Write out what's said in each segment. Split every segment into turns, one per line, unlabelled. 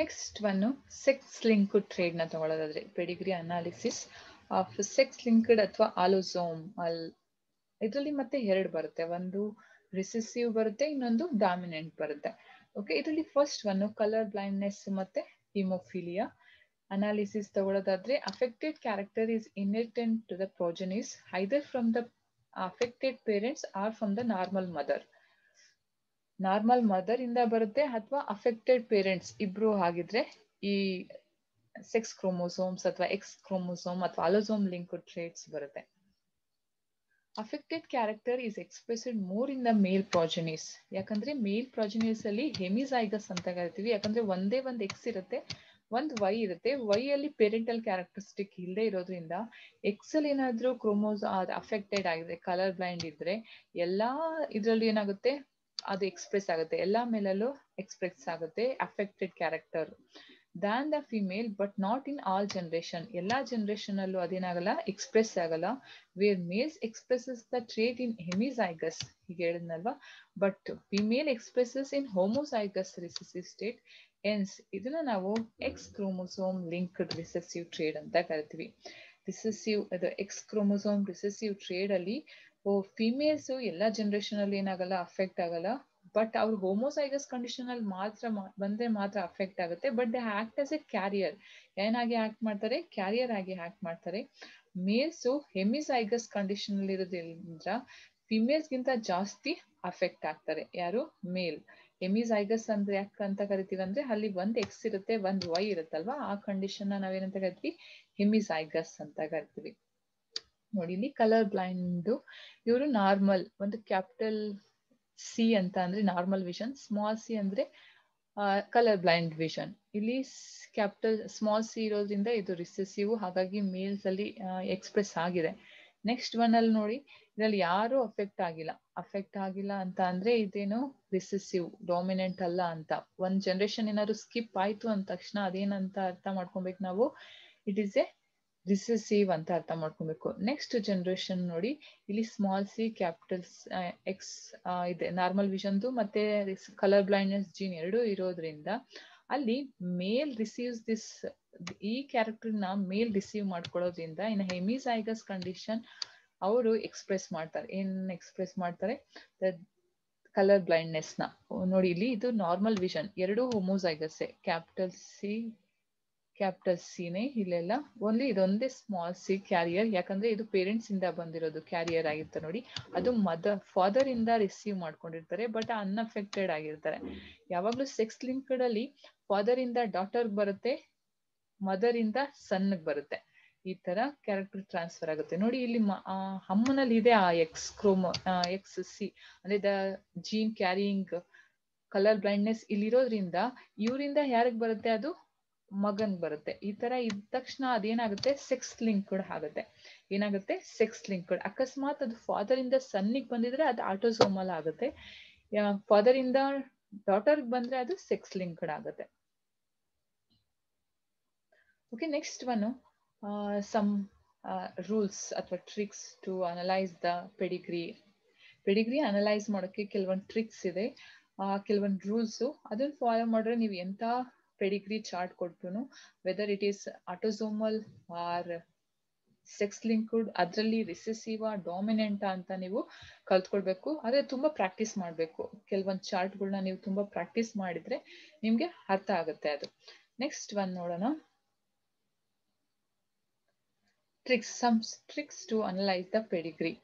Next one sex linked trait ನ ತಗೊಳ್ಳೋದಾದ್ರೆ pedigree analysis of sex linked ಅಥವಾ ಆಲೋಸೋಮ್ ಅಲ್ ಇದರಲ್ಲಿ ಮತ್ತೆ ಎರಡು ಬರುತ್ತೆ ಒಂದು ರಿಸೆಸಿವ್ ಬರುತ್ತೆ ಇನ್ನೊಂದು ಡಾಮಿನೆಂಟ್ ಬರುತ್ತೆ ಓಕೆ ಇದರಲ್ಲಿ ಫಸ್ಟ್ ಒನ್ ಕಲರ್ ಬ್ಲೈಂಡ್ನೆಸ್ ಮತ್ತೆ ಹಿಮೋಫಿಲಿಯಾ ಅನಾಲಿಸಿಸ್ ತಗೊಳ್ಳೋದಾದ್ರೆ affected character is inherited to the progenies either from the affected parents or from the normal mother normal mother ಇಂದ ಬರುತ್ತೆ ಅಥವಾ ಅಫೆಕ್ಟೆಡ್ ಪೇರೆಂಟ್ಸ್ ಇಬ್ರು ಆಗಿದ್ರೆ ಈ ಸೆಕ್ಸ್ ಕ್ರೋಮೋಸೋಮ್ಸ್ ಅಥವಾ ಎಕ್ಸ್ ಕ್ರೋಮೋಸೋಮ್ ಅಥವಾ ಅಲೋಸೋಮ್ ಲಿಂಕ್ ಟ್ರೇಟ್ಸ್ ಬರುತ್ತೆ affected character is expressed more in the male progenies ಯಾಕಂದ್ರೆ ಮೇಲ್ ಪ್ರಾಜನೀಸ್ ಅಲ್ಲಿ ಹೆಮಿಸೈಗಸ್ ಅಂತ ಕರಿತೀವಿ ಯಾಕಂದ್ರೆ ಒಂದೇ ಒಂದು ಎಕ್ಸ್ ಇರುತ್ತೆ ಒಂದು ವೈ ಇರುತ್ತೆ ವೈ ಅಲ್ಲಿ ಪೇರೆಂಟಲ್ ಕ್ಯಾರೆಕ್ಟರಿಸ್ಟಿಕ್ ಇಲ್ಲದೆ ಇರೋದ್ರಿಂದ ಎಕ್ಸ್ ಅಲ್ಲಿ ಏನಾದ್ರೂ ಕ್ರೋಮೋಸ್ ಅಫೆಕ್ಟೆಡ್ ಆಗಿದೆ ಕಲರ್ ಬ್ಲೈಂಡ್ ಇದ್ರೆ ಎಲ್ಲಾ ಇದರಲ್ಲಿ ಏನಾಗುತ್ತೆ ಅದು ಎಕ್ಸ್ಪ್ರೆಸ್ ಆಗುತ್ತೆ ಎಲ್ಲ ಮೇಲಲ್ಲೂ ಎಕ್ಸ್ಪ್ರೆಸ್ ಆಗುತ್ತೆ affected character than the female but not in all generation ಎಲ್ಲಾ ಜನರೇಷನ್ ಅಲ್ಲೂ ಅದೇನಾಗಲ್ಲ ಎಕ್ಸ್ಪ್ರೆಸ್ ಆಗಲ್ಲ where males expresses the trait in hemizygous ಹೀಗೆ ಹೇಳಿದ್ನಲ್ವಾ but female expresses in homozygous recessive state ಎನ್ಸ್ ಇದನ್ನ ನಾವು X chromosome linked recessive trait ಅಂತ ಕರಿತೀವಿ ರಿಸೆಸಿವ್ ಅದು ಎಕ್ಸ್ ಕ್ರೋಮೋಸೋಮ್ ರಿಸೆಸಿವ್ ಟ್ರೇಡ್ ಅಲ್ಲಿ ಓ ಫೀಮೇಲ್ಸ್ ಎಲ್ಲಾ ಜನರೇಷನ್ ಅಲ್ಲಿ ಏನಾಗಲ್ಲ ಅಫೆಕ್ಟ್ ಆಗಲ್ಲ ಬಟ್ ಅವ್ರ ಹೋಮೋಸೈಗಸ್ ಕಂಡೀಷನ್ ಅಲ್ಲಿ ಮಾತ್ರ ಬಂದ್ರೆ ಮಾತ್ರ ಅಫೆಕ್ಟ್ ಆಗುತ್ತೆ but they act as a carrier ಏನಾಗಿ ಆಕ್ಟ್ ಮಾಡ್ತಾರೆ ಕ್ಯಾರಿಯರ್ ಆಗಿ ಆಕ್ಟ್ ಮಾಡ್ತಾರೆ ಮೇಲ್ಸ್ ಹೆಮಿಸೈಗಸ್ ಕಂಡೀಷನ್ ಅಲ್ಲಿ ಇರೋದ್ರಿಂದ ಗಿಂತ ಜಾಸ್ತಿ ಅಫೆಕ್ಟ್ ಆಗ್ತಾರೆ ಯಾರು ಮೇಲ್ ಹೆಮಿಸೈಗಸ್ ಅಂದ್ರೆ ಯಾಕಂತ ಅಂದ್ರೆ ಅಲ್ಲಿ ಒಂದ್ ಎಕ್ಸ್ ಇರುತ್ತೆ ಒಂದ್ ವೈ ಇರುತ್ತಲ್ವಾ ಆ ಕಂಡೀಷನ್ ನಾವೇನಂತ ಕರಿತೀವಿ ಹೆಮಿಸೈಗಸ್ ಅಂತ ಕರಿತೀವಿ ನೋಡಿ ಇಲ್ಲಿ ಕಲರ್ ಬ್ಲೈಂಡ್ ಇವರು ನಾರ್ಮಲ್ ಒಂದು ಕ್ಯಾಪಿಟಲ್ ಸಿ ಅಂತ ಅಂದ್ರೆ ನಾರ್ಮಲ್ ವಿಷನ್ ಸ್ಮಾಲ್ ಸಿ ಅಂದ್ರೆ ಕಲರ್ ಬ್ಲೈಂಡ್ ವಿಷನ್ ಇಲ್ಲಿ ಕ್ಯಾಪಿಟಲ್ ಸ್ಮಾಲ್ ಸಿ ಇರೋದ್ರಿಂದ ಇದು ರಿಸೆಸಿವ್ ಹಾಗಾಗಿ ಮೇಲ್ಸ್ ಅಲ್ಲಿ ಎಕ್ಸ್ಪ್ರೆಸ್ ಆಗಿದೆ ನೆಕ್ಸ್ಟ್ ಒನ್ ಅಲ್ಲಿ ನೋಡಿ ಇದರಲ್ಲಿ ಯಾರು ಅಫೆಕ್ಟ್ ಆಗಿಲ್ಲ ಅಫೆಕ್ಟ್ ಆಗಿಲ್ಲ ಅಂತ ಅಂದ್ರೆ ಇದೇನು ರಿಸೆಸಿವ್ ಡಾಮಿನೆಂಟ್ ಅಲ್ಲ ಅಂತ ಒಂದ್ ಜನರೇಷನ್ ಏನಾದ್ರು ಸ್ಕಿಪ್ ಆಯ್ತು ಅಂದ ತಕ್ಷಣ ಅದೇನಂತ ಅರ್ಥ ಮಾಡ್ಕೊಬೇಕು ನಾವು ಇಟ್ ಈಸ್ ಎ ರಿಸೆಸಿವ್ ಅಂತ ಅರ್ಥ ಮಾಡ್ಕೊಬೇಕು ನೆಕ್ಸ್ಟ್ ಜನರೇಷನ್ ನೋಡಿ ಇಲ್ಲಿ ಸ್ಮಾಲ್ ಸಿ ಕ್ಯಾಪಿಟಲ್ ಎಕ್ಸ್ ಇದೆ ನಾರ್ಮಲ್ ವಿಷನ್ದು ಮತ್ತೆ ಕಲರ್ ಬ್ಲೈಂಡ್ನೆಸ್ ಜೀನ್ ಎರಡು ಇರೋದ್ರಿಂದ ಅಲ್ಲಿ ಮೇಲ್ ರಿಸೀವ್ಸ್ ದಿಸ್ ಈ ಕ್ಯಾರೆಕ್ಟರ್ನ ಮೇಲ್ ರಿಸೀವ್ ಮಾಡ್ಕೊಳ್ಳೋದ್ರಿಂದ ಇನ್ ಹೆಮಿಸೈಗಸ್ ಕಂಡೀಷನ್ ಅವರು ಎಕ್ಸ್ಪ್ರೆಸ್ ಮಾಡ್ತಾರೆ ಏನ್ ಎಕ್ಸ್ಪ್ರೆಸ್ ಮಾಡ್ತಾರೆ ಕಲರ್ ಬ್ಲೈಂಡ್ನೆಸ್ ನೋಡಿ ಇಲ್ಲಿ ಇದು ನಾರ್ಮಲ್ ವಿಷನ್ ಎರಡು ಹೋಮೋಸೈಗಸ್ ಕ್ಯಾಪಿಟಲ್ ಸಿ ಕ್ಯಾಪಿಟಲ್ ಸಿನೇ ಇಲ್ಲೆಲ್ಲ ಓನ್ಲಿ ಇದೊಂದೇ ಸ್ಮಾಲ್ ಸಿ ಕ್ಯಾರಿಯರ್ ಯಾಕಂದ್ರೆ ಇದು ಪೇರೆಂಟ್ಸ್ ಇಂದ ಬಂದಿರೋದು ಕ್ಯಾರಿಯರ್ ಆಗಿರುತ್ತೆ ನೋಡಿ ಅದು ಮದರ್ ಫಾದರ್ ಇಂದ ರಿಸೀವ್ ಮಾಡ್ಕೊಂಡಿರ್ತಾರೆ ಬಟ್ ಅನ್ಅಫೆಕ್ಟೆಡ್ ಆಗಿರ್ತಾರೆ ಯಾವಾಗ್ಲೂ ಸೆಕ್ಸ್ ಲಿಂಕ್ಡ್ ಅಲ್ಲಿ ಫಾದರ್ ಇಂದ ಡಾಟರ್ ಬರುತ್ತೆ ಮದರ್ ಇಂದ ಸನ್ ಬರುತ್ತೆ ಈ ತರ ಕ್ಯಾರೆಕ್ಟರ್ ಟ್ರಾನ್ಸ್ಫರ್ ಆಗುತ್ತೆ ನೋಡಿ ಇಲ್ಲಿ ಅಮ್ಮನಲ್ಲಿ ಇದೆ ಆ ಎಕ್ಸ್ ಕ್ರೋಮ್ ಎಕ್ಸ್ ಸಿ ಅಂದ್ರೆ the gene carrying colour blindness ಇಲ್ಲಿರೋದ್ರಿಂದ ಇವರಿಂದ ಯಾರಿಗೆ ಬರುತ್ತೆ ಅದು ಮಗನ್ ಬರುತ್ತೆ ಈ ತರ ಇದ್ದ ತಕ್ಷಣ ಅದೇನಾಗುತ್ತೆ ಸೆಕ್ಸ್ ಲಿಂಕ್ಡ್ ಆಗುತ್ತೆ ಏನಾಗುತ್ತೆ ಸೆಕ್ಸ್ ಲಿಂಕ್ಡ್ ಅಕಸ್ಮಾತ್ ಅದು ಫಾದರ್ ಇಂದ ಸನ್ನಿಗೆ ಬಂದಿದ್ರೆ ಅದು ಆಟೋಸೋಮಲ್ ಆಗುತ್ತೆ ಫಾದರ್ ಇಂದ ಡಾಟರ್ ಬಂದ್ರೆ ಅದು ಸೆಕ್ಸ್ ಲಿಂಕ್ಡ್ ಆಗುತ್ತೆ okay next one some rules ಅಥವಾ tricks to analyse the pedigree pedigree analyse ಮಾಡೋಕೆ ಕೆಲವೊಂದು ಟ್ರಿಕ್ಸ್ ಇದೆ ಕೆಲವೊಂದು ರೂಲ್ಸು ಅದನ್ನ ಫಾಲೋ ಮಾಡಿದ್ರೆ ನೀವು ಎಂಥ ಪೆಡಿಗ್ರಿ ಚಾರ್ಟ್ ಕೊಟ್ಟು whether it is autosomal or sex linked ಅದರಲ್ಲಿ ರಿಸೆಸಿವ ಡಾಮಿನೆಂಟ್ ಅಂತ ನೀವು ಕಲ್ತ್ಕೊಳ್ಬೇಕು ಆದರೆ ತುಂಬಾ ಪ್ರಾಕ್ಟೀಸ್ ಮಾಡಬೇಕು ಕೆಲವೊಂದು ಚಾರ್ಟ್ಗಳನ್ನ ನೀವು ತುಂಬಾ ಪ್ರಾಕ್ಟೀಸ್ ಮಾಡಿದ್ರೆ ನಿಮ್ಗೆ ಅರ್ಥ ಆಗುತ್ತೆ ಅದು ನೆಕ್ಸ್ಟ್ ಒಂದು ನೋಡೋಣ tricks some tricks to analyse the pedigree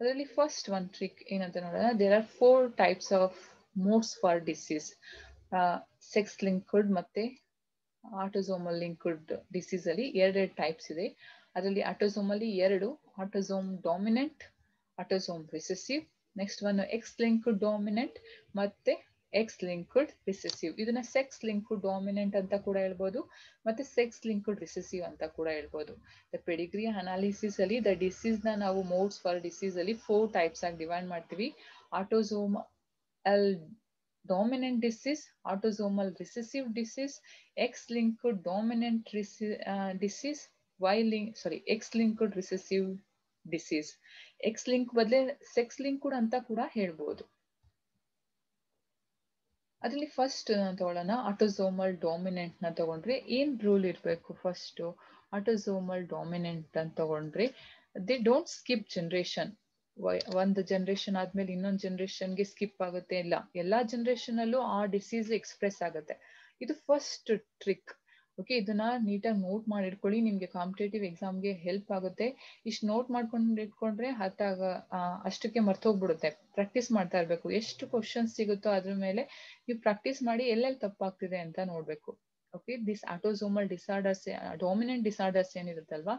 ಅದರಲ್ಲಿ ಫಸ್ಟ್ ಒನ್ ಟ್ರಿಕ್ ಏನಂತ ನೋಡೋಣ there are four types of modes for disease sex linked ಮತ್ತೆ ಆಟೋಸೋಮಲ್ ಲಿಂಕ್ಡ್ ಡಿಸೀಸ್ ಅಲ್ಲಿ ಎರಡೆರಡು ಟೈಪ್ಸ್ ಇದೆ ಅದರಲ್ಲಿ ಆಟೋಸೋಮಲ್ಲಿ ಎರಡು autosome dominant autosome recessive next one X linked dominant ಮತ್ತೆ ಎಕ್ಸ್ ಲಿಂಕ್ಡ್ ರಿಸೆಸಿವ್ ಇದನ್ನ ಸೆಕ್ಸ್ ಲಿಂಕ್ಡ್ ಡಾಮಿನೆಂಟ್ ಅಂತ ಕೂಡ ಹೇಳ್ಬೋದು ಮತ್ತೆ ಸೆಕ್ಸ್ ಲಿಂಕ್ಡ್ ರಿಸೆಸಿವ್ ಅಂತ ಕೂಡ ಹೇಳ್ಬೋದು ದ ಪೆಡಿಗ್ರಿ ಅನಾಲಿಸಿಸ್ ಅಲ್ಲಿ ದ ಡಿಸೀಸ್ ನ ನಾವು ಮೋಡ್ಸ್ ಫಾರ್ ಡಿಸೀಸ್ ಅಲ್ಲಿ ಫೋರ್ ಟೈಪ್ಸ್ ಆಗಿ ಡಿವೈಡ್ ಮಾಡ್ತೀವಿ autosomal dominant disease, autosomal recessive disease, X-linked dominant uh, disease, Y-linked, sorry, X-linked recessive disease. X-link ಬದಲೇ sex ಲಿಂಕ್ ಕೂಡ ಅಂತ ಕೂಡ ಹೇಳ್ಬೋದು ಅದರಲ್ಲಿ ಫಸ್ಟ್ ತಗೊಳ್ಳೋಣ ಆಟೋಸೋಮಲ್ ಡಾಮಿನೆಂಟ್ ನ ತಗೊಂಡ್ರೆ ಏನ್ ರೂಲ್ ಇರಬೇಕು ಫಸ್ಟ್ ಆಟೋಸೋಮಲ್ ಡಾಮಿನೆಂಟ್ ಅಂತ ತಗೊಂಡ್ರೆ ದೇ ಡೋಂಟ್ ಸ್ಕಿಪ್ ಜನರೇಷನ್ ಒಂದು ಜನರೇಷನ್ ಆದ್ಮೇಲೆ ಇನ್ನೊಂದು ಗೆ ಸ್ಕಿಪ್ ಆಗುತ್ತೆ ಇಲ್ಲ ಎಲ್ಲಾ ಜನರೇಷನ್ ಅಲ್ಲೂ ಆ ಡಿಸೀಸ್ ಎಕ್ಸ್ಪ್ರೆಸ್ ಆಗುತ್ತೆ ಇದು ಫಸ್ಟ್ ಟ್ರಿಕ್ ಓಕೆ ಇದನ್ನ ನೀಟಾಗಿ ನೋಟ್ ಮಾಡಿ ಇಟ್ಕೊಳ್ಳಿ ನಿಮ್ಗೆ ಕಾಂಪಿಟೇಟಿವ್ ಎಕ್ಸಾಮ್ಗೆ ಹೆಲ್ಪ್ ಆಗುತ್ತೆ ಇಷ್ಟು ನೋಟ್ ಮಾಡ್ಕೊಂಡು ಇಟ್ಕೊಂಡ್ರೆ ಹತ್ತಾಗ ಅಷ್ಟಕ್ಕೆ ಮರ್ತೋಗ್ಬಿಡುತ್ತೆ ಪ್ರಾಕ್ಟೀಸ್ ಮಾಡ್ತಾ ಇರಬೇಕು ಎಷ್ಟು ಕ್ವಶನ್ಸ್ ಸಿಗುತ್ತೋ ಅದ್ರ ಮೇಲೆ ನೀವು ಪ್ರಾಕ್ಟೀಸ್ ಮಾಡಿ ಎಲ್ಲೆಲ್ಲಿ ತಪ್ಪಾಗ್ತಿದೆ ಅಂತ ನೋಡ್ಬೇಕು okay this autosomal disorders dominant disorders ಏನಿರುತ್ತಲ್ವಾ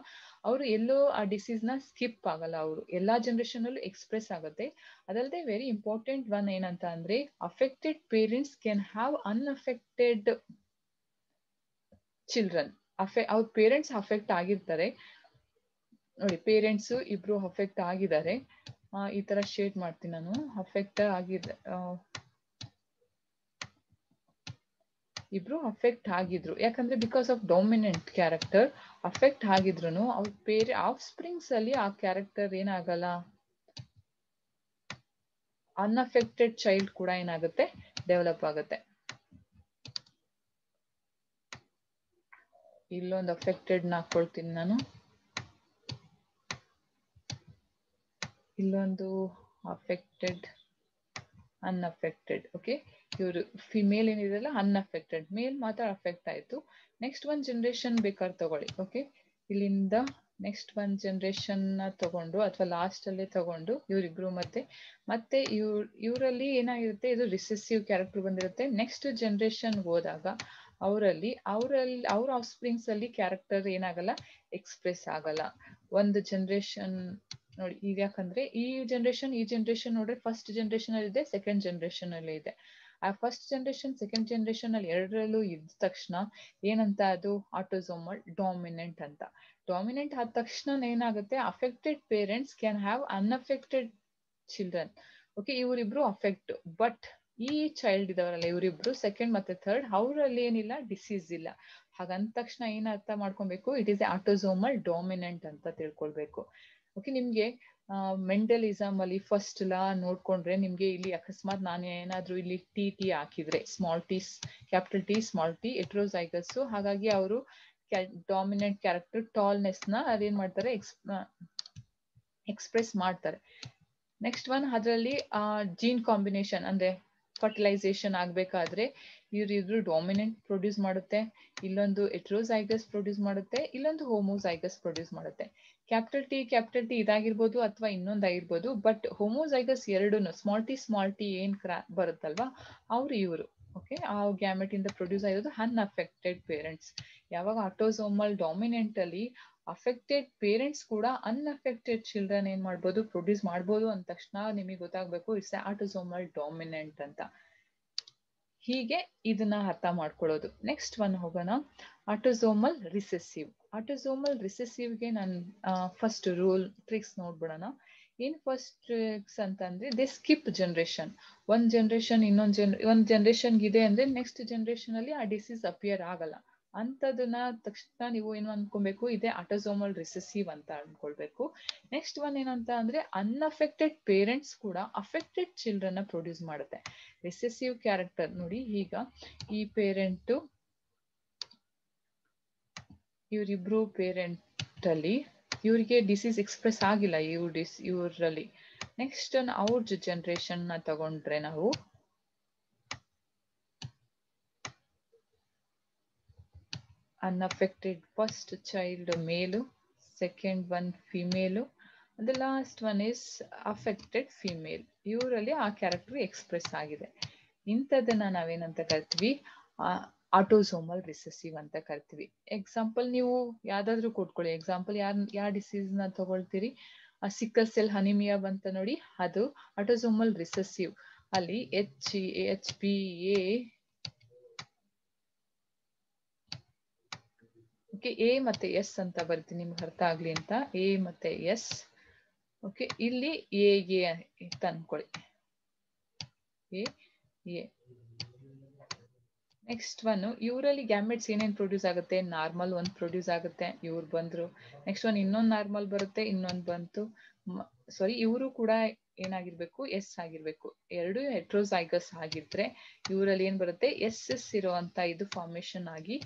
ಅವರು ಎಲ್ಲೋ ಆ ಡಿಸೀಸ್ನ ಸ್ಕಿಪ್ ಆಗಲ್ಲ ಅವರು ಎಲ್ಲಾ ಜನರೇಷನ್ ಅಲ್ಲೂ ಎಕ್ಸ್ಪ್ರೆಸ್ ಆಗುತ್ತೆ ಅದಲ್ಲದೆ ವೆರಿ ಇಂಪಾರ್ಟೆಂಟ್ ಒನ್ ಏನಂತ ಅಂದ್ರೆ affected parents can have unaffected children ಅಫೆ ಅವ್ರ ಪೇರೆಂಟ್ಸ್ ಅಫೆಕ್ಟ್ ಆಗಿರ್ತಾರೆ ನೋಡಿ ಪೇರೆಂಟ್ಸ್ ಇಬ್ರು ಅಫೆಕ್ಟ್ ಆಗಿದ್ದಾರೆ ಈ ತರ ಶೇಡ್ ಮಾಡ್ತೀನಿ ನಾನು ಅಫೆಕ್ಟ್ ಆಗಿದೆ ಇಬ್ರು ಅಫೆಕ್ಟ್ ಆಗಿದ್ರು ಯಾಕಂದ್ರೆ because of dominant character affect ಆಗಿದ್ರು ಅವ್ರ ಬೇರೆ ಆಫ್ ಸ್ಪ್ರಿಂಗ್ಸ್ ಅಲ್ಲಿ ಆ ಕ್ಯಾರೆಕ್ಟರ್ ಏನಾಗಲ್ಲ ಅನ್ಅಫೆಕ್ಟೆಡ್ ಚೈಲ್ಡ್ ಕೂಡ ಏನಾಗುತ್ತೆ ಡೆವಲಪ್ ಆಗುತ್ತೆ ಇಲ್ಲೊಂದು ಅಫೆಕ್ಟೆಡ್ ಹಾಕೊಳ್ತೀನಿ ನಾನು ಇಲ್ಲೊಂದು ಅಫೆಕ್ಟೆಡ್ ಅನ್ಅಫೆಕ್ಟೆಡ್ ಓಕೆ ಇವರು ಫಿಮೇಲ್ ಏನಿದೆಲ್ಲ ಅನ್ಅಫೆಕ್ಟೆಡ್ ಮೇಲ್ ಮಾತ್ರ ಅಫೆಕ್ಟ್ ಆಯಿತು ನೆಕ್ಸ್ಟ್ ಒಂದು ಜನ್ರೇಷನ್ ಬೇಕಾದ್ರೆ ತಗೊಳ್ಳಿ ಓಕೆ ಇಲ್ಲಿಂದ ನೆಕ್ಸ್ಟ್ ಒಂದು ಜನ್ರೇಷನ್ ತಗೊಂಡು ಅಥವಾ ಲಾಸ್ಟ್ ಅಲ್ಲೇ ತಗೊಂಡು ಇವರಿಬ್ರು ಮತ್ತೆ ಮತ್ತೆ ಇವ್ರ ಇವರಲ್ಲಿ ಏನಾಗಿರುತ್ತೆ ಇದು ರಿಸೆಸಿವ್ ಕ್ಯಾರೆಕ್ಟರ್ ಬಂದಿರುತ್ತೆ ನೆಕ್ಸ್ಟ್ ಜನ್ರೇಷನ್ ಹೋದಾಗ ಅವರಲ್ಲಿ ಅವರಲ್ಲಿ ಅವ್ರ ಸ್ಪ್ರಿಂಗ್ಸ್ ಅಲ್ಲಿ ಕ್ಯಾರೆಕ್ಟರ್ ಏನಾಗಲ್ಲ ಎಕ್ಸ್ಪ್ರೆಸ್ ಆಗಲ್ಲ ಒಂದು ಜನ್ರೇಷನ್ ನೋಡಿ ಈಗ ಯಾಕಂದ್ರೆ ಈ ಜನ್ರೇಷನ್ ಈ ಜನ್ರೇಷನ್ ನೋಡ್ರೆ ಫಸ್ಟ್ ಜನ್ರೇಷನ್ ಅಲ್ಲಿ ಇದೆ ಸೆಕೆಂಡ್ ಜನ್ರೇಷನ್ ಅಲ್ಲಿ ಇದೆ ಆ ಫಸ್ಟ್ ಜನರೇಷನ್ ಸೆಕೆಂಡ್ ಜನರೇಷನ್ ಅಲ್ಲಿ ಎರಡರಲ್ಲೂ ಇದ್ದ ತಕ್ಷಣ ಏನಂತ ಅದು ಆಟೋಸೋಮಲ್ ಡಾಮಿನೆಂಟ್ ಅಂತ ಡಾಮಿನೆಂಟ್ ಆದ ತಕ್ಷಣ ಏನಾಗುತ್ತೆ affected parents can have unaffected children okay ಇವರಿಬ್ರು ಅಫೆಕ್ಟ್ ಬಟ್ ಈ ಚೈಲ್ಡ್ ಇದಾವರಲ್ಲ ಇವರಿಬ್ರು ಸೆಕೆಂಡ್ ಮತ್ತೆ ಥರ್ಡ್ ಅವರಲ್ಲಿ ಏನಿಲ್ಲ ಡಿಸೀಸ್ ಇಲ್ಲ ಹಾಗಂದ ತಕ್ಷಣ ಏನ್ ಅರ್ಥ ಮಾಡ್ಕೊಬೇಕು it is a autosomal dominant ಅಂತ ತಿಳ್ಕೊಳ್ಬೇಕು ಓಕೆ ನಿಮ್ಗೆ ಮೆಂಟಲಿಸಮ್ ಅಲ್ಲಿ ಫಸ್ಟ್ ಲಾ ನೋಡ್ಕೊಂಡ್ರೆ ನಿಮ್ಗೆ ಇಲ್ಲಿ ಅಕಸ್ಮಾತ್ ನಾನು ಏನಾದ್ರೂ ಇಲ್ಲಿ ಟಿ ಟಿ ಹಾಕಿದ್ರೆ small T capital T small T heterozygous ಹಾಗಾಗಿ ಅವರು ಡಾಮಿನೆಂಟ್ ಕ್ಯಾರೆಕ್ಟರ್ ಟಾಲ್ನೆಸ್ ನ ಅದೇನ್ ಮಾಡ್ತಾರೆ ಎಕ್ಸ್ಪ್ರೆಸ್ ಮಾಡ್ತಾರೆ ನೆಕ್ಸ್ಟ್ ಒನ್ ಅದರಲ್ಲಿ ಜೀನ್ ಕಾಂಬಿನೇಷನ್ ಅಂದ್ರೆ ಫರ್ಟಿಲೈಸೇಷನ್ ಆಗಬೇಕಾದ್ರೆ ಇವ್ರಿಬ್ರು ಡಾಮಿನೆಂಟ್ ಪ್ರೊಡ್ಯೂಸ್ ಮಾಡುತ್ತೆ ಇಲ್ಲೊಂದು ಎಟ್ರೋಸೈಗಸ್ ಪ್ರೊಡ್ಯೂಸ್ ಮಾಡುತ್ತೆ ಇಲ್ಲೊಂದು ಹೋಮೋಸೈಗಸ್ ಪ್ರೊಡ್ಯೂಸ್ ಮಾಡುತ್ತೆ ಕ್ಯಾಪಿಟಲ್ ಟಿ ಕ್ಯಾಪಿಟಲ್ ಟಿ ಇದಾಗಿರ್ಬೋದು ಅಥವಾ ಇನ್ನೊಂದಾಗಿರ್ಬೋದು ಬಟ್ ಹೋಮೋಸೈಗಸ್ ಎರಡೂ ಸ್ಮಾಲ್ ಟಿ ಸ್ಮಾಲ್ ಟಿ ಏನ್ ಕ್ರಾ ಬರುತ್ತಲ್ವಾ ಅವ್ರು ಇವರು ಓಕೆ ಆ ಗ್ಯಾಮೆಟ್ ಇಂದ ಪ್ರೊಡ್ಯೂಸ್ ಆಗಿರೋದು ಅನ್ಅಫೆಕ್ಟೆಡ್ ಪೇರೆಂಟ್ಸ್ ಯಾವಾಗ ಆಟೋಸೋಮಲ್ ಡಾಮಿನೆಂಟ್ ಅಲ್ಲಿ ಅಫೆಕ್ಟೆಡ್ ಪೇರೆಂಟ್ಸ್ ಕೂಡ ಅನ್ಅಫೆಕ್ಟೆಡ್ ಚಿಲ್ಡ್ರನ್ ಏನ್ ಮಾಡ್ಬೋದು ಪ್ರೊಡ್ಯೂಸ್ ಮಾಡ್ಬೋದು ಅಂದ ತಕ್ಷಣ ನಿಮಗೆ ಗೊತ್ತಾಗ್ಬೇಕು ಇಟ್ಸ್ ಆಟೋಸೋಮಲ್ ಡಾಮಿನೆಂಟ್ ಅಂತ ಹೀಗೆ ಇದನ್ನ ಅರ್ಥ ಮಾಡ್ಕೊಳ್ಳೋದು ನೆಕ್ಸ್ಟ್ ಒನ್ ಹೋಗೋಣ ಆಟೋಸೋಮಲ್ ರಿಸೆಸಿವ್ ಆಟೋಸೋಮಲ್ ರಿಸೆಸಿವ್ಗೆ ನಾನು ಫಸ್ಟ್ ರೂಲ್ ಟ್ರಿಕ್ಸ್ ನೋಡ್ಬಿಡೋಣ ಏನ್ ಫಸ್ಟ್ ಟ್ರಿಕ್ಸ್ ಅಂತಂದ್ರೆ ದೇ ಸ್ಕಿಪ್ ಜನ್ರೇಷನ್ ಒಂದ್ ಜನ್ರೇಷನ್ ಇನ್ನೊಂದ್ ಜನ್ ಒಂದ್ ಜನ್ರೇಷನ್ಗೆ ಇದೆ ಅಂದ್ರೆ ನೆಕ್ಸ್ಟ್ ಜನರೇಷನ್ ಅಲ್ಲಿ ಆ ಡಿಸೀಸ್ ಅಪಿಯರ್ ಆಗಲ್ಲ ಅಂಥದನ್ನ ತಕ್ಷಣ ನೀವು ಏನು ಅನ್ಕೊಬೇಕು ಇದೆ ಆಟೋಸೋಮಲ್ ರಿಸೆಸಿವ್ ಅಂತ ಅನ್ಕೊಳ್ಬೇಕು ನೆಕ್ಸ್ಟ್ ಒನ್ ಏನಂತ ಅಂದ್ರೆ ಅನ್ಅಫೆಕ್ಟೆಡ್ ಪೇರೆಂಟ್ಸ್ ಕೂಡ ಅಫೆಕ್ಟೆಡ್ ಚಿಲ್ಡ್ರನ್ ನ ಪ್ರೊಡ್ಯೂಸ್ ಮಾಡುತ್ತೆ ರಿಸೆಸಿವ್ ಕ್ಯಾರೆಕ್ಟರ್ ನೋಡಿ ಈಗ ಈ ಪೇರೆಂಟ್ ಇವರಿಬ್ರು ಪೇರೆಂಟ್ ಅಲ್ಲಿ ಇವ್ರಿಗೆ ಡಿಸೀಸ್ ಎಕ್ಸ್ಪ್ರೆಸ್ ಆಗಿಲ್ಲ ಇವ್ರ ಡಿಸ್ ಇವರಲ್ಲಿ ನೆಕ್ಸ್ಟ್ ಅವ್ರ ಜನರೇಷನ್ ನ ತಗೊಂಡ್ರೆ ನಾವು unaffected first child male, second one female. And the last one is affected female ಇವರಲ್ಲಿ ಆ ಕ್ಯಾರೆಕ್ಟರ್ ಎಕ್ಸ್ಪ್ರೆಸ್ ಆಗಿದೆ ಇಂಥದ್ದನ್ನ ನಾವೇನಂತ ಕರಿತೀವಿ ಆಟೋಸೋಮಲ್ ರಿಸೆಸಿವ್ ಅಂತ ಕರಿತೀವಿ ಎಕ್ಸಾಂಪಲ್ ನೀವು ಯಾವ್ದಾದ್ರು ಕೊಟ್ಕೊಳ್ಳಿ ಎಕ್ಸಾಂಪಲ್ ಯಾರ ಯಾವ ಡಿಸೀಸ್ನ ತಗೊಳ್ತೀರಿ ಆ ಸಿಕ್ಕಲ್ ಸೆಲ್ ಹನಿಮಿಯಾ ಬಂತ ನೋಡಿ ಅದು ಆಟೋಸೋಮಲ್ ರಿಸೆಸಿವ್ ಅಲ್ಲಿ H H P A okay A ಮತ್ತೆ ಎಸ್ ಅಂತ ಬರ್ತೀನಿ ನಿಮ್ಗೆ ಅರ್ಥ ಆಗ್ಲಿ ಅಂತ ಎ ಮತ್ತೆ ಎಸ್ ಓಕೆ ಇಲ್ಲಿ ಎ ಎ ಅಂತ ಅನ್ಕೊಳ್ಳಿ ಎ ನೆಕ್ಸ್ಟ್ ಒನ್ ಇವರಲ್ಲಿ ಗ್ಯಾಮೆಟ್ಸ್ ಏನೇನು ಪ್ರೊಡ್ಯೂಸ್ ಆಗುತ್ತೆ ನಾರ್ಮಲ್ ಒಂದು ಪ್ರೊಡ್ಯೂಸ್ ಆಗುತ್ತೆ ಇವ್ರು ಬಂದ್ರು ನೆಕ್ಸ್ಟ್ ಒನ್ ಇನ್ನೊಂದು ನಾರ್ಮಲ್ ಬರುತ್ತೆ ಇನ್ನೊಂದು ಬಂತು ಸಾರಿ ಇವರು ಕೂಡ ಏನಾಗಿರ್ಬೇಕು ಎಸ್ ಆಗಿರ್ಬೇಕು ಎರಡು ಹೆಟ್ರೋಸೈಗಸ್ ಆಗಿದ್ರೆ ಇವರಲ್ಲಿ ಏನ್ ಬರುತ್ತೆ ಎಸ್ ಎಸ್ ಇರುವಂತ ಇದು ಫಾರ್ಮೇಶನ್ ಆಗಿ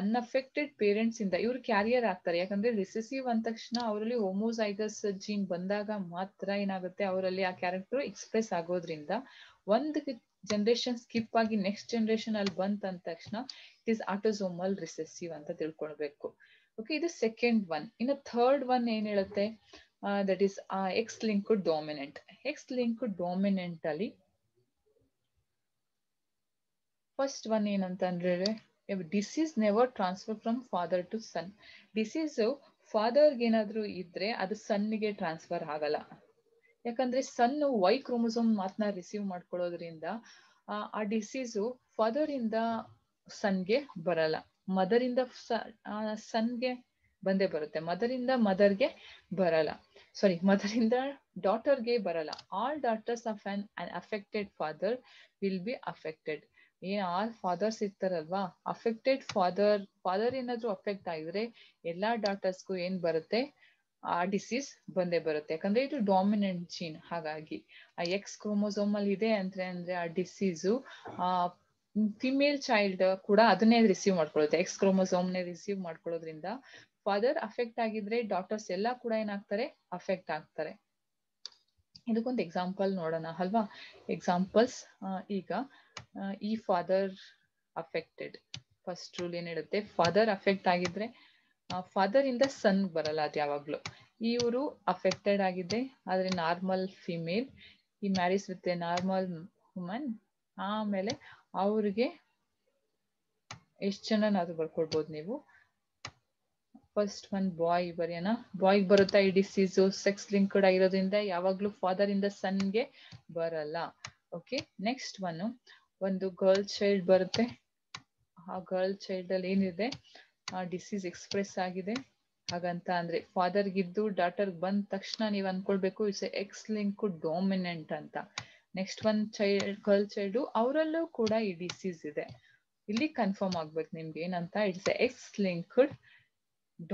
ಅನ್ಅಫೆಕ್ಟೆಡ್ ಪೇರೆಂಟ್ಸ್ ಇಂದ ಇವ್ರು ಕ್ಯಾರಿಯರ್ ಆಗ್ತಾರೆ ಯಾಕಂದ್ರೆ ರಿಸೆಸಿವ್ ಅಂದ ತಕ್ಷಣ ಅವರಲ್ಲಿ ಹೋಮೋಸೈಗಸ್ ಜೀನ್ ಬಂದಾಗ ಮಾತ್ರ ಏನಾಗುತ್ತೆ ಅವರಲ್ಲಿ ಆ ಕ್ಯಾರೆಕ್ಟರ್ ಎಕ್ಸ್ಪ್ರೆಸ್ ಆಗೋದ್ರಿಂದ ಒಂದು ಜನರೇಷನ್ ಸ್ಕಿಪ್ ಆಗಿ ನೆಕ್ಸ್ಟ್ ಜನರೇಷನ್ ಅಲ್ಲಿ ಬಂತ ಅಂದ ತಕ್ಷಣ ಇಟ್ ಇಸ್ ಆಟೋಸೋಮಲ್ ರಿಸೆಸಿವ್ ಅಂತ ತಿಳ್ಕೊಳ್ಬೇಕು ಓಕೆ ಇದು ಸೆಕೆಂಡ್ ಒನ್ ಇನ್ನು ಥರ್ಡ್ ಒನ್ ಏನ್ ಹೇಳುತ್ತೆ ದಟ್ ಈಸ್ ಆ X linked dominant X linked dominant ಅಲ್ಲಿ ಫಸ್ಟ್ ಒನ್ ಏನಂತಂದ್ರೆ disease never transfer from father to son father ಫಾದರ್ಗೆ ಏನಾದರೂ ಇದ್ರೆ ಅದು ಗೆ ಟ್ರಾನ್ಸ್ಫರ್ ಆಗಲ್ಲ ಯಾಕಂದ್ರೆ ಸನ್ ವೈ ಕ್ರೋಮೋಸೋಮ್ ಮಾತನ್ನ ರಿಸೀವ್ ಮಾಡ್ಕೊಳ್ಳೋದ್ರಿಂದ ಆ ಡಿಸೀಸು ಫಾದರ್ ಇಂದ ಸನ್ಗೆ ಬರಲ್ಲ ಮದರಿಂದ ಸನ್ಗೆ ಬಂದೇ ಬರುತ್ತೆ ಮದರ್ ಮದರಿಂದ ಮದರ್ಗೆ ಬರಲ್ಲ ಸಾರಿ ಮದರಿಂದ ಡಾಟರ್ಗೆ ಗೆ ಬರಲ್ಲ All daughters of an, affected affected father will be affected. ಏನ್ ಆಲ್ ಫಾದರ್ಸ್ ಇರ್ತಾರಲ್ವಾ ಅಫೆಕ್ಟೆಡ್ ಫಾದರ್ ಫಾದರ್ ಏನಾದ್ರು ಅಫೆಕ್ಟ್ ಆಗಿದ್ರೆ ಎಲ್ಲಾ ಡಾಟರ್ಸ್ಗೂ ಏನ್ ಬರುತ್ತೆ ಆ ಡಿಸೀಸ್ ಬಂದೇ ಬರುತ್ತೆ ಯಾಕಂದ್ರೆ ಇದು ಡಾಮಿನೆಂಟ್ ಜೀನ್ ಹಾಗಾಗಿ ಆ ಎಕ್ಸ್ ಕ್ರೋಮೋಸೋಮ್ ಅಲ್ಲಿ ಇದೆ ಅಂದ್ರೆ ಅಂದ್ರೆ ಆ ಡಿಸೀಸು ಆ ಫಿಮೇಲ್ ಚೈಲ್ಡ್ ಕೂಡ ಅದನ್ನೇ ರಿಸೀವ್ ಮಾಡ್ಕೊಳ್ಳುತ್ತೆ ಎಕ್ಸ್ ಕ್ರೋಮೋಸೋಮ್ ಕ್ರೋಮೋಸೋಮ್ನೇ ರಿಸೀವ್ ಮಾಡ್ಕೊಳ್ಳೋದ್ರಿಂದ ಫಾದರ್ ಅಫೆಕ್ಟ್ ಆಗಿದ್ರೆ ಡಾಕ್ಟರ್ಸ್ ಎಲ್ಲ ಕೂಡ ಏನಾಗ್ತಾರೆ ಅಫೆಕ್ಟ್ ಆಗ್ತಾರೆ ಇದಕ್ಕೊಂದು ಎಕ್ಸಾಂಪಲ್ ನೋಡೋಣ ಅಲ್ವಾ ಎಕ್ಸಾಂಪಲ್ಸ್ ಈಗ ಈ ಫಾದರ್ ಅಫೆಕ್ಟೆಡ್ ಫಸ್ಟ್ ರೂಲ್ ಇರುತ್ತೆ ಫಾದರ್ ಅಫೆಕ್ಟ್ ಆಗಿದ್ರೆ ಫಾದರ್ ಇಂದ ಸನ್ ಬರಲ್ಲ ಅದು ಯಾವಾಗ್ಲೂ ಇವರು ಅಫೆಕ್ಟೆಡ್ ಆಗಿದೆ ಆದ್ರೆ ನಾರ್ಮಲ್ ಫಿಮೇಲ್ ಈ marriage with a normal woman ಆಮೇಲೆ ಅವ್ರಿಗೆ ಎಷ್ಟು ಅದು ಬರ್ಕೊಡ್ಬೋದು ನೀವು ಫಸ್ಟ್ ಒನ್ ಬಾಯ್ ಬರೆಯೋಣ ಬಾಯ್ ಬರುತ್ತಾ ಈ ಡಿಸೀಸ್ ಸೆಕ್ಸ್ ಲಿಂಕ್ಡ್ ಆಗಿರೋದ್ರಿಂದ ಯಾವಾಗ್ಲೂ ಫಾದರ್ ಇಂದ ಸನ್ಗೆ ಬರಲ್ಲ ಓಕೆ ನೆಕ್ಸ್ಟ್ ಒನ್ ಒಂದು ಗರ್ಲ್ ಚೈಲ್ಡ್ ಬರುತ್ತೆ ಆ ಗರ್ಲ್ ಚೈಲ್ಡ್ ಅಲ್ಲಿ ಏನಿದೆ ಆ ಡಿಸೀಸ್ ಎಕ್ಸ್ಪ್ರೆಸ್ ಆಗಿದೆ ಹಾಗಂತ ಅಂದ್ರೆ ಫಾದರ್ ಗಿದ್ದು ಡಾಟರ್ ಬಂದ ತಕ್ಷಣ ನೀವು ಅನ್ಕೊಳ್ಬೇಕು ಇಟ್ಸ್ ಎಕ್ಸ್ ಲಿಂಕ್ ಡೋಮಿನೆಂಟ್ ಅಂತ next one child girl child ಅವರಲ್ಲೂ ಕೂಡ ಈ ಡಿಸೀಸ್ ಇದೆ ಇಲ್ಲಿ ಕನ್ಫರ್ಮ್ ಆಗ್ಬೇಕು ನಿಮ್ಗೆ ಏನಂತ it's X linked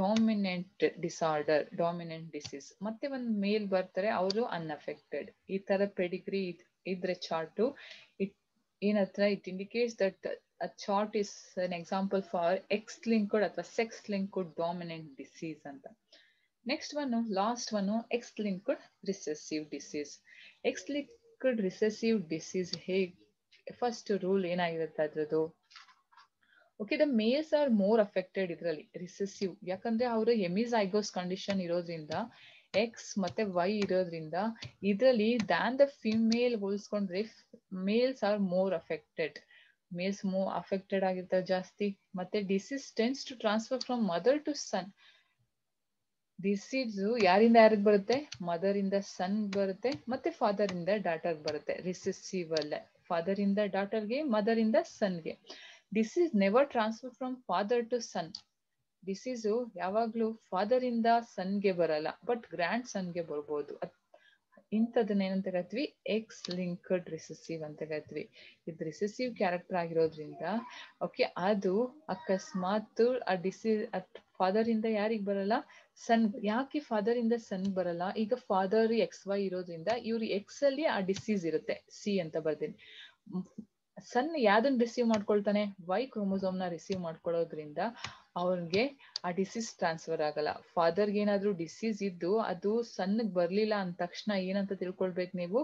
dominant disorder dominant disease ಮತ್ತೆ ಒಂದು ಮೇಲ್ ಬರ್ತಾರೆ ಅವರು ಅನ್ಅಫೆಕ್ಟೆಡ್ ಈ pedigree ಪೆಡಿಗ್ರಿ ಇದ್ರೆ It ಇಟ್ ಏನತ್ರ it indicates that a chart is an example for X-linked or sex-linked dominant disease. And next one, last one, X-linked recessive disease. X-linked recessive disease, he first rule ಏನಾಗಿರುತ್ತೆ ಅದರದ್ದು okay the males are more affected ಇದರಲ್ಲಿ recessive ಯಾಕಂದ್ರೆ ಅವರ ಐಗೋಸ್ condition ಇರೋದ್ರಿಂದ X ಮತ್ತೆ Y ಇರೋದ್ರಿಂದ ಇದರಲ್ಲಿ ದ್ಯಾನ್ ದ ಫಿಮೇಲ್ ಹೋಲಿಸ್ಕೊಂಡ್ರೆ males are more affected males more affected ಆಗಿರ್ತಾರೆ ಜಾಸ್ತಿ ಮತ್ತೆ disease tends to transfer from mother to son disease ಯಾರಿಂದ ಯಾರಿಗೆ ಬರುತ್ತೆ ಮದರ್ ಇಂದ ಸನ್ ಬರುತ್ತೆ ಮತ್ತೆ ಫಾದರ್ ಇಂದ ಡಾಟರ್ ಬರುತ್ತೆ ರಿಸೆಸಿವ್ ಅಲ್ಲೇ ಫಾದರ್ ಇಂದ ಡಾಟರ್ಗೆ ಮದರ್ ಇಂದ ಸನ್ಗೆ this is never transfer from father to son disease ಯಾವಾಗ್ಲೂ ಫಾದರ್ ಇಂದ ಸನ್ಗೆ ಬರಲ್ಲ ಬಟ್ ಗ್ರ್ಯಾಂಡ್ ಸನ್ಗೆ ಬರ್ಬೋದು ಇಂಥದನ್ನ ಏನಂತ ಕತ್ವಿ ಎಕ್ಸ್ ಲಿಂಕ್ಡ್ ರಿಸೆಸಿವ್ ಅಂತ ಕತ್ವಿ ಇದು ರಿಸೆಸಿವ್ ಕ್ಯಾರೆಕ್ಟರ್ ಆಗಿರೋದ್ರಿಂದ ಓಕೆ ಅದು ಅಕಸ್ಮಾತ್ ಆ ಡಿಸೀಸ್ ಫಾದರ್ ಇಂದ ಯಾರಿಗೆ ಬರಲ್ಲ ಸನ್ ಯಾಕೆ ಫಾದರ್ ಇಂದ ಸನ್ ಬರಲ್ಲ ಈಗ ಫಾದರ್ ಎಕ್ಸ್ ವೈ ಇರೋದ್ರಿಂದ ಇವ್ರ ಎಕ್ಸ್ ಅಲ್ಲಿ ಆ ಡಿಸೀಸ್ ಇರುತ್ತೆ ಸಿ ಅಂತ ಬರ್ತೀನಿ ಸನ್ ಯಾವ್ದನ್ನ ರಿಸೀವ್ ಮಾಡ್ಕೊಳ್ತಾನೆ ವೈ ಕ್ರೋಮೋಸೋಮ್ ನ ರಿಸೀವ್ ಮಾಡ್ಕೊಳ್ಳೋದ್ರಿಂದ ಅವನ್ಗೆ ಆ ಡಿಸೀಸ್ ಟ್ರಾನ್ಸ್ಫರ್ ಆಗಲ್ಲ ಫಾದರ್ಗೆ ಏನಾದ್ರೂ ಡಿಸೀಸ್ ಇದ್ದು ಅದು ಸಣ್ಣಗ್ ಬರ್ಲಿಲ್ಲ ಅಂದ ತಕ್ಷಣ ಏನಂತ ತಿಳ್ಕೊಳ್ಬೇಕು ನೀವು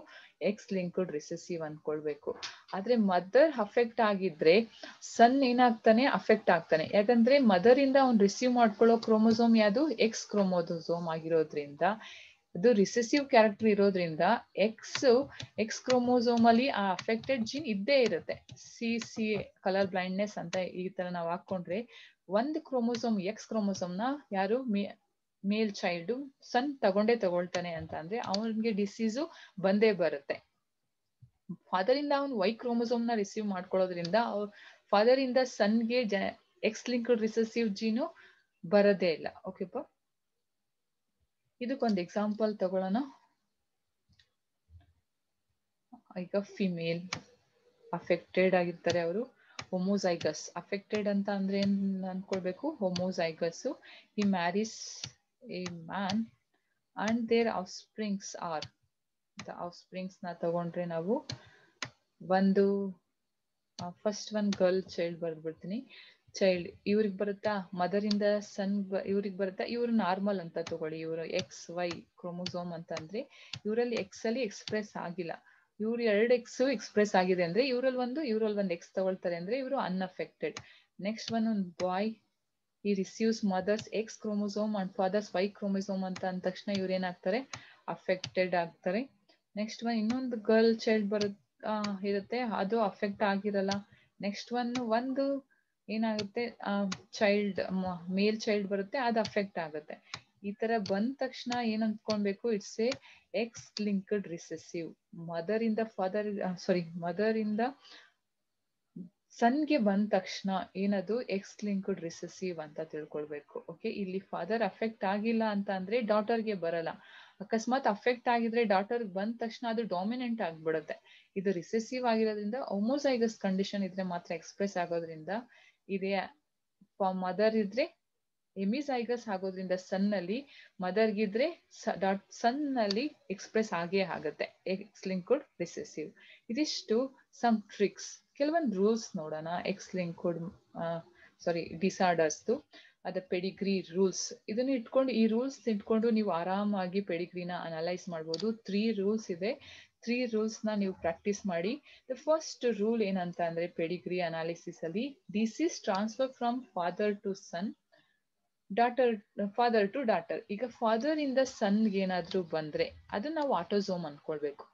ಎಕ್ಸ್ ಲಿಂಕ್ಡ್ ರಿಸೀವ್ ಅನ್ಕೊಳ್ಬೇಕು ಆದ್ರೆ ಮದರ್ ಅಫೆಕ್ಟ್ ಆಗಿದ್ರೆ ಸನ್ ಏನಾಗ್ತಾನೆ ಅಫೆಕ್ಟ್ ಆಗ್ತಾನೆ ಯಾಕಂದ್ರೆ ಮದರ್ ಇಂದ ಅವ್ನು ರಿಸೀವ್ ಮಾಡ್ಕೊಳ್ಳೋ ಕ್ರೋಮೋಸೋಮ್ ಯಾವುದು ಎಕ್ಸ್ ಕ್ರೋಮೋಸೋಮ್ ಆಗಿರೋದ್ರಿಂದ ಅದು ರಿಸೆಸಿವ್ ಕ್ಯಾರೆಕ್ಟರ್ ಇರೋದ್ರಿಂದ ಎಕ್ಸ್ ಎಕ್ಸ್ ಕ್ರೋಮೋಸೋಮ್ ಅಲ್ಲಿ ಆ ಅಫೆಕ್ಟೆಡ್ ಜೀನ್ ಇದ್ದೇ ಇರುತ್ತೆ ಸಿ ಸಿ ಕಲರ್ ಬ್ಲೈಂಡ್ನೆಸ್ ಅಂತ ಈ ತರ ನಾವು ಹಾಕೊಂಡ್ರೆ ಒಂದ್ ಕ್ರೋಮೋಸೋಮ್ ಎಕ್ಸ್ ಕ್ರೋಮೋಸೋಮ್ ನ ಯಾರು ಮೇಲ್ ಚೈಲ್ಡ್ ಸನ್ ತಗೊಂಡೇ ತಗೊಳ್ತಾನೆ ಅಂತ ಅಂದ್ರೆ ಅವನ್ಗೆ ಡಿಸೀಸು ಬಂದೇ ಬರುತ್ತೆ ಫಾದರಿಂದ ಅವ್ನು ವೈ ಕ್ರೋಮೋಸೋಮ್ ನ ರಿಸೀವ್ ಮಾಡ್ಕೊಳ್ಳೋದ್ರಿಂದ ಅವ್ರ ಫಾದರ್ ಇಂದ ಸನ್ಗೆ ಎಕ್ಸ್ ಲಿಂಕ್ಡ್ ರಿಸೆಸಿವ್ ಜೀನು ಬರದೇ ಇಲ್ಲ ಓಕೆಪಾ ಇದಕ್ಕೊಂದು ಎಕ್ಸಾಂಪಲ್ ತಗೊಳ್ಳೋಣ ಈಗ ಫಿಮೇಲ್ ಅಫೆಕ್ಟೆಡ್ ಆಗಿರ್ತಾರೆ ಅವರು ಹೋಮೋಸೈಗಸ್ ಅಫೆಕ್ಟೆಡ್ ಅಂತ ಅಂದ್ರೆ ಏನ್ ಅನ್ಕೊಳ್ಬೇಕು ಹೋಮೋಸೈಗಸ್ ಈ marries a man and their offsprings are the springs ನ ತಗೊಂಡ್ರೆ ನಾವು ಒಂದು ಫಸ್ಟ್ ಒನ್ ಗರ್ಲ್ ಚೈಲ್ಡ್ ಬರ್ದ್ಬಿಡ್ತೀನಿ ಚೈಲ್ಡ್ ಇವ್ರಿಗೆ ಬರುತ್ತಾ ಮದರ್ ಇಂದ ಸನ್ ಇವ್ರಿಗೆ ಬರುತ್ತಾ ಇವ್ರು ನಾರ್ಮಲ್ ಅಂತ ತಗೊಳ್ಳಿ ಇವರು ಎಕ್ಸ್ ವೈ ಕ್ರೋಮೋಸೋಮ್ ಅಂತ ಅಂದ್ರೆ ಇವರಲ್ಲಿ ಎಕ್ಸ್ ಅಲ್ಲಿ ಎಕ್ಸ್ಪ್ರೆಸ್ ಆಗಿಲ್ಲ ಇವ್ರು ಎರಡು ಎಕ್ಸ್ ಎಕ್ಸ್ಪ್ರೆಸ್ ಆಗಿದೆ ಅಂದ್ರೆ ಇವರಲ್ಲಿ ಒಂದು ಇವರಲ್ಲಿ ಒಂದು ಎಕ್ಸ್ ತಗೊಳ್ತಾರೆ ಅಂದ್ರೆ ಇವರು ಅನ್ಅಫೆಕ್ಟೆಡ್ ನೆಕ್ಸ್ಟ್ ಒನ್ ಒಂದು ಬಾಯ್ ಈ receives mother's X chromosome and father's Y chromosome ಅಂತ ಅಂದ ತಕ್ಷಣ ಇವ್ರು ಏನಾಗ್ತಾರೆ ಅಫೆಕ್ಟೆಡ್ ಆಗ್ತಾರೆ ನೆಕ್ಸ್ಟ್ ಒನ್ ಇನ್ನೊಂದು ಗರ್ಲ್ ಚೈಲ್ಡ್ ಬರುತ್ತೆ ಇರುತ್ತೆ ಅದು ಅಫೆಕ್ಟ್ ಆಗಿರಲ್ಲ ನೆಕ್ಸ್ಟ್ ಒನ್ ಒಂದು ಏನಾಗುತ್ತೆ ಆ ಚೈಲ್ಡ್ ಮೇಲ್ ಚೈಲ್ಡ್ ಬರುತ್ತೆ ಅದು ಅಫೆಕ್ಟ್ ಆಗುತ್ತೆ ಈ ತರ ಬಂದ ತಕ್ಷಣ ಏನ್ ಅನ್ಕೊಂಡ್ಬೇಕು it's a X linked recessive mother ಇಂದ ಫಾದರ್ ಸಾರಿ ಮದರ್ ಇಂದ ಸನ್ಗೆ ಬಂದ ತಕ್ಷಣ ಏನದು ಎಕ್ಸ್ ಲಿಂಕ್ಡ್ ರಿಸೆಸಿವ್ ಅಂತ ತಿಳ್ಕೊಳ್ಬೇಕು ಓಕೆ ಇಲ್ಲಿ ಫಾದರ್ ಅಫೆಕ್ಟ್ ಆಗಿಲ್ಲ ಅಂತ ಅಂದ್ರೆ ಡಾಟರ್ಗೆ ಬರಲ್ಲ ಅಕಸ್ಮಾತ್ ಅಫೆಕ್ಟ್ ಆಗಿದ್ರೆ ಡಾಟರ್ ಬಂದ ತಕ್ಷಣ ಅದು ಡಾಮಿನೆಂಟ್ ಆಗ್ಬಿಡುತ್ತೆ ಇದು ರಿಸೆಸಿವ್ ಆಗಿರೋದ್ರಿಂದ ಒಮೋಸೈಗಸ್ ಕಂಡೀಷನ್ ಇದ್ರೆ ಮಾತ್ರ ಎಕ್ಸ್ಪ್ರೆಸ್ ಆಗೋದ್ರಿಂದ ಇದೆಯಾ ಮದರ್ ಇದ್ರೆ ಎಮಿಸೈಗಸ್ ಆಗೋದ್ರಿಂದ ಸನ್ ಅಲ್ಲಿ ಮದರ್ಗಿದ್ರೆ ಡಾಟ್ ಸನ್ ಅಲ್ಲಿ ಎಕ್ಸ್ಪ್ರೆಸ್ ಆಗೇ ಆಗುತ್ತೆ ಎಕ್ಸ್ ಲಿಂಕ್ಡ್ ರಿಸೆಸಿವ್ ಇದಿಷ್ಟು ಸಮ್ ಟ್ರಿಕ್ಸ್ ಕೆಲವೊಂದು ರೂಲ್ಸ್ ನೋಡೋಣ ಎಕ್ಸ್ ಲಿಂಕ್ಡ್ ಸಾರಿ ಡಿಸಾರ್ಡರ್ಸ್ದು ಅದು ಪೆಡಿಗ್ರಿ ರೂಲ್ಸ್ ಇದನ್ನ ಇಟ್ಕೊಂಡು ಈ ರೂಲ್ಸ್ ಇಟ್ಕೊಂಡು ನೀವು ಆರಾಮಾಗಿ ಪೆಡಿಗ್ರಿನ ಅನಲೈಸ್ ಮಾಡ್ಬೋದು ತ್ರೀ ರೂಲ್ಸ್ ಇದೆ ತ್ರೀ ರೂಲ್ಸ್ ನ ನೀವು ಪ್ರಾಕ್ಟೀಸ್ ಮಾಡಿ ದ ಫಸ್ಟ್ ರೂಲ್ ಏನಂತ ಅಂದ್ರೆ ಪೆಡಿಗ್ರಿ ಅನಾಲಿಸಿಸ್ ಅಲ್ಲಿ is transfer from father to son daughter father to daughter ಈಗ ಫಾದರ್ ಇಂದ ಸನ್ ಏನಾದ್ರೂ ಬಂದ್ರೆ ಅದನ್ನ ನಾವು ಆಟೋಸೋಮ್ ಅನ್ಕೊಳ್ಬೇಕು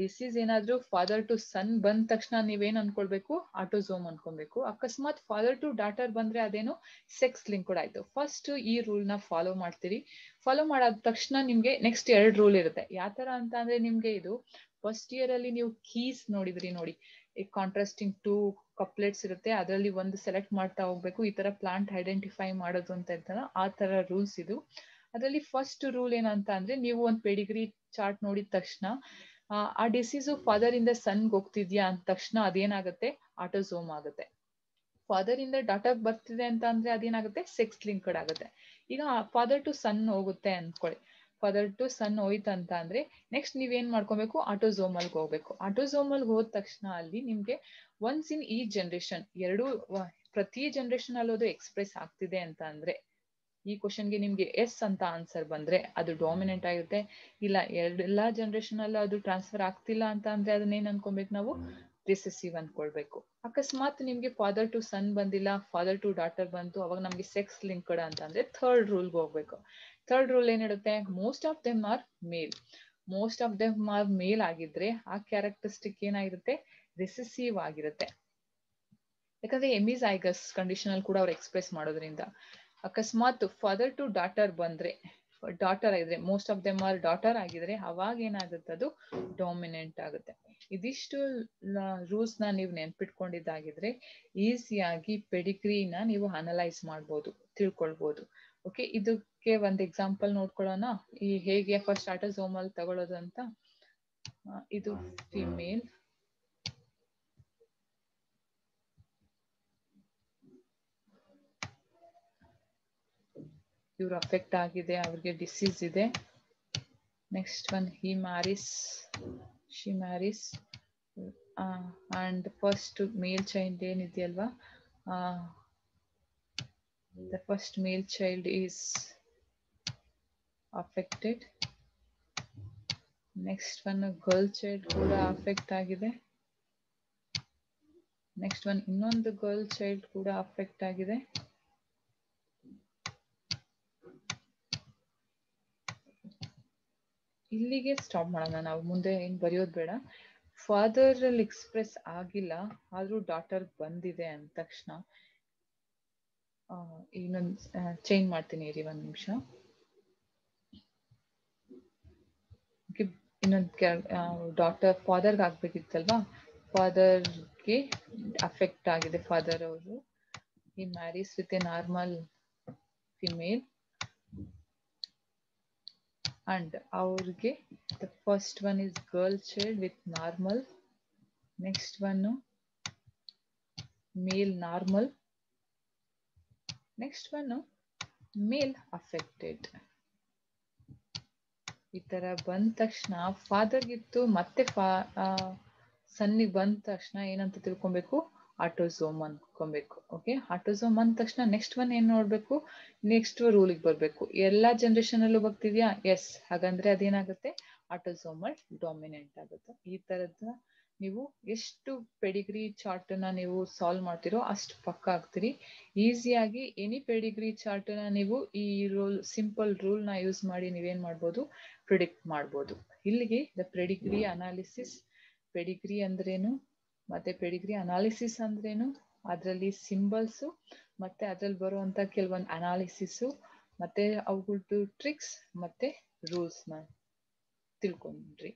ಡಿಸೀಸ್ ಏನಾದ್ರೂ ಫಾದರ್ ಟು ಸನ್ ಬಂದ ತಕ್ಷಣ ನೀವೇನ್ ಅನ್ಕೊಳ್ಬೇಕು ಆಟೋಸೋಮ್ ಅನ್ಕೊಬೇಕು ಅಕಸ್ಮಾತ್ ಫಾದರ್ ಟು ಡಾಟರ್ ಬಂದ್ರೆ ಅದೇನು ಸೆಕ್ಸ್ ಲಿಂಕ್ ಕೂಡ ಆಯ್ತು ಫಸ್ಟ್ ಈ ರೂಲ್ ನ ಫಾಲೋ ಮಾಡ್ತೀರಿ ಫಾಲೋ ಮಾಡಾದ ತಕ್ಷಣ ನಿಮ್ಗೆ ನೆಕ್ಸ್ಟ್ ಎರಡು ರೂಲ್ ಇರುತ್ತೆ ಯಾವ ತರ ಅಂತ ಅಂದ್ರೆ ನಿಮ್ಗೆ ಇದು ಫಸ್ಟ್ ಇಯರ್ ಅಲ್ಲಿ ನೀವು ಕೀಸ್ ನೋಡಿದ್ರಿ ನೋಡಿ ಕಾಂಟ್ರಾಸ್ಟಿಂಗ್ ಟೂ ಕಪ್ಲೆಟ್ಸ್ ಇರುತ್ತೆ ಅದರಲ್ಲಿ ಒಂದು ಸೆಲೆಕ್ಟ್ ಮಾಡ್ತಾ ಹೋಗ್ಬೇಕು ಈ ತರ ಪ್ಲಾಂಟ್ ಐಡೆಂಟಿಫೈ ಮಾಡೋದು ಅಂತ ಇರ್ತಾರ ಆ ತರ ರೂಲ್ಸ್ ಇದು ಅದರಲ್ಲಿ ಫಸ್ಟ್ ರೂಲ್ ಏನಂತ ಅಂದ್ರೆ ನೀವು ಒಂದು ಪೆಡಿಗ್ರಿ ಚಾರ್ಟ್ ನೋಡಿದ ತಕ್ಷಣ ಆ ಡಿಸೀಸ್ ಫಾದರ್ ಇಂದ ಸನ್ ಹೋಗ್ತಿದ್ಯಾ ಅಂದ ತಕ್ಷಣ ಅದೇನಾಗುತ್ತೆ ಆಟೋಸೋಮ್ ಆಗುತ್ತೆ ಫಾದರ್ ಇಂದ ಡಾಟಾ ಬರ್ತಿದೆ ಅಂತ ಅಂದ್ರೆ ಅದೇನಾಗುತ್ತೆ ಸೆಕ್ಸ್ ಲಿಂಕ್ಡ್ ಆಗುತ್ತೆ ಈಗ ಫಾದರ್ ಟು ಸನ್ ಹೋಗುತ್ತೆ ಅನ್ಕೊಳ್ಳಿ ಫಾದರ್ ಟು ಸನ್ ಹೋಯ್ತು ಅಂತ ಅಂದ್ರೆ ನೆಕ್ಸ್ಟ್ ನೀವೇನ್ ಮಾಡ್ಕೊಬೇಕು ಅಲ್ಲಿ ಹೋಗ್ಬೇಕು ಅಲ್ಲಿ ಹೋದ ತಕ್ಷಣ ಅಲ್ಲಿ ನಿಮ್ಗೆ ಒನ್ಸ್ ಇನ್ ಈ ಜನರೇಷನ್ ಎರಡು ಪ್ರತಿ ಜನರೇಷನ್ ಅಲ್ಲೋದು ಎಕ್ಸ್ಪ್ರೆಸ್ ಆಗ್ತಿದೆ ಅಂತ ಅಂದ್ರೆ ಈ ಕ್ವಶನ್ಗೆ ನಿಮಗೆ ಎಸ್ ಅಂತ ಆನ್ಸರ್ ಬಂದ್ರೆ ಅದು ಡಾಮಿನೆಂಟ್ ಆಗಿರುತ್ತೆ ಇಲ್ಲ ಜನರೇಷನ್ ಜನ್ರೇಷನಲ್ಲೂ ಅದು ಟ್ರಾನ್ಸ್ಫರ್ ಆಗ್ತಿಲ್ಲ ಅಂತ ಅಂದ್ರೆ ಅದನ್ನೇನು ಅನ್ಕೊಬೇಕು ನಾವು ರಿಸೆಸಿವ್ ಅಂದ್ಕೊಳ್ಬೇಕು ಅಕಸ್ಮಾತ್ ನಿಮಗೆ ಫಾದರ್ ಟು ಸನ್ ಬಂದಿಲ್ಲ ಫಾದರ್ ಟು ಡಾಟರ್ ಬಂತು ಅವಾಗ ನಮ್ಗೆ ಸೆಕ್ಸ್ ಲಿಂಕ್ ಕಡ ಅಂತ ಅಂದ್ರೆ ಥರ್ಡ್ ರೂಲ್ಗೆ ಹೋಗ್ಬೇಕು ಥರ್ಡ್ ರೂಲ್ ಏನಿರುತ್ತೆ most of them are male most of them are male ಆಗಿದ್ರೆ ಆ ಕ್ಯಾರೆಕ್ಟರಿಸ್ಟಿಕ್ ಏನಾಗಿರುತ್ತೆ ರಿಸೆಸಿವ್ ಆಗಿರುತ್ತೆ ಯಾಕಂದ್ರೆ ಐಗಸ್ ಕಂಡೀಷನ್ ಅಲ್ಲಿ ಕೂಡ ಅವ್ರು ಎಕ್ಸ್ಪ್ರೆಸ್ ಮಾಡೋದ್ರಿಂದ ಅಕಸ್ಮಾತ್ ಫಾದರ್ ಟು ಡಾಟರ್ ಬಂದ್ರೆ ಡಾಟರ್ ಆಗಿದ್ರೆ most of them are daughter ಆಗಿದ್ರೆ ಅವಾಗ ಏನಾಗುತ್ತೆ ಅದು ಡಾಮಿನೆಂಟ್ ಆಗುತ್ತೆ ಇದಿಷ್ಟು ರೂಲ್ಸ್ ನ ನೀವು ನೆನ್ಪಿಟ್ಕೊಂಡಿದ್ದಾಗಿದ್ರೆ ಈಸಿಯಾಗಿ ನ ನೀವು ಅನಲೈಸ್ ಮಾಡ್ಬೋದು ತಿಳ್ಕೊಳ್ಬಹುದು ಓಕೆ ಇದಕ್ಕೆ ಒಂದು ಎಕ್ಸಾಂಪಲ್ ನೋಡ್ಕೊಳ್ಳೋಣ ಈ ಹೇಗೆ ಫಸ್ಟ್ ಸ್ಟಾರ್ಟರ್ಸ್ ಹೋಮ್ ಅಲ್ಲಿ ತಗೊಳ್ಳೋದು ಅಂತ ಇದು ಫಿಮೇಲ್ ಇವ್ರು ಅಫೆಕ್ಟ್ ಆಗಿದೆ ಅವ್ರಿಗೆ ಡಿಸೀಸ್ ಇದೆ next one he marries she marries and first male child ಏನಿದೆಯಲ್ವಾ the first male child is affected next one girl child ಕೂಡ ಅಫೆಕ್ಟ್ ಆಗಿದೆ ನೆಕ್ಸ್ಟ್ ಒನ್ ಇನ್ನೊಂದು ಗರ್ಲ್ ಚೈಲ್ಡ್ ಕೂಡ ಅಫೆಕ್ಟ್ ಆಗಿದೆ ಇಲ್ಲಿಗೆ ಸ್ಟಾಪ್ ಮಾಡೋಣ ನಾವು ಮುಂದೆ ಏನ್ ಬರೆಯೋದು ಬೇಡ ಫಾದರ್ ಅಲ್ಲಿ ಎಕ್ಸ್ಪ್ರೆಸ್ ಆಗಿಲ್ಲ ಆದ್ರೂ ಡಾಟರ್ ಬಂದಿದೆ ಅಂದ ತಕ್ಷಣ ಇನ್ನೊಂದ್ ಚೇಂಜ್ ಮಾಡ್ತೀನಿ ಇರಿ ಒಂದ್ ನಿಮಿಷ ಇನ್ನೊಂದ್ ಡಾಕ್ಟರ್ ಫಾದರ್ ಆಗ್ಬೇಕಿತ್ತಲ್ವಾ ಫಾದರ್ಗೆ ಅಫೆಕ್ಟ್ ಆಗಿದೆ ಫಾದರ್ ಅವರು ಈ marries with a normal female and ಅವ್ರಿಗೆ the first one is girl child with normal next one male normal next one male affected ಈ ತರ ಬಂದ ತಕ್ಷಣ ಫಾದರ್ಗಿತ್ತು ಮತ್ತೆ ಫಾ ಸನ್ನಿಗೆ ಬಂದ ತಕ್ಷಣ ಏನಂತ ತಿಳ್ಕೊಬೇಕು ಆಟೋಸೋಮ್ ಅನ್ಕೊಬೇಕು ಓಕೆ ಆಟೋಸೋಮ್ ಅಂದ ತಕ್ಷಣ ನೆಕ್ಸ್ಟ್ ಒನ್ ಏನು ನೋಡಬೇಕು ನೆಕ್ಸ್ಟ್ ರೂಲಿಗೆ ಬರಬೇಕು ಎಲ್ಲ ಜನ್ರೇಷನಲ್ಲೂ ಬರ್ತಿದ್ಯಾ ಎಸ್ ಹಾಗಂದ್ರೆ ಅದೇನಾಗುತ್ತೆ ಆಟೋಸೋಮಲ್ ಡಾಮಿನೆಂಟ್ ಆಗುತ್ತೆ ಈ ತರದ ನೀವು ಎಷ್ಟು ಪೆಡಿಗ್ರಿ ಚಾರ್ಟನ್ನ ನೀವು ಸಾಲ್ವ್ ಮಾಡ್ತಿರೋ ಅಷ್ಟು ಪಕ್ಕ ಆಗ್ತೀರಿ ಈಸಿಯಾಗಿ ಎನಿ ಪೆಡಿಗ್ರಿ ಚಾರ್ಟನ್ನ ನೀವು ಈ ರೂಲ್ ಸಿಂಪಲ್ ರೂಲ್ ನ ಯೂಸ್ ಮಾಡಿ ನೀವೇನ್ ಮಾಡ್ಬೋದು ಪ್ರಿಡಿಕ್ಟ್ ಮಾಡ್ಬೋದು ಇಲ್ಲಿಗೆ ದ ಪ್ರೆಡಿಗ್ರಿ ಅನಾಲಿಸಿಸ್ ಪೆಡಿಗ್ರಿ ಅಂದ್ರೇನು ಮತ್ತೆ ಪೆಡಿಗ್ರಿ ಅನಾಲಿಸಿಸ್ ಅಂದ್ರೇನು ಅದರಲ್ಲಿ ಸಿಂಬಲ್ಸು ಮತ್ತೆ ಅದ್ರಲ್ಲಿ ಬರುವಂತ ಕೆಲವೊಂದು ಅನಾಲಿಸಿಸು ಮತ್ತೆ ಅವುಗಳದ್ದು ಟ್ರಿಕ್ಸ್ ಮತ್ತೆ ರೂಲ್ಸ್ನ ತಿಳ್ಕೊಂಡ್ರಿ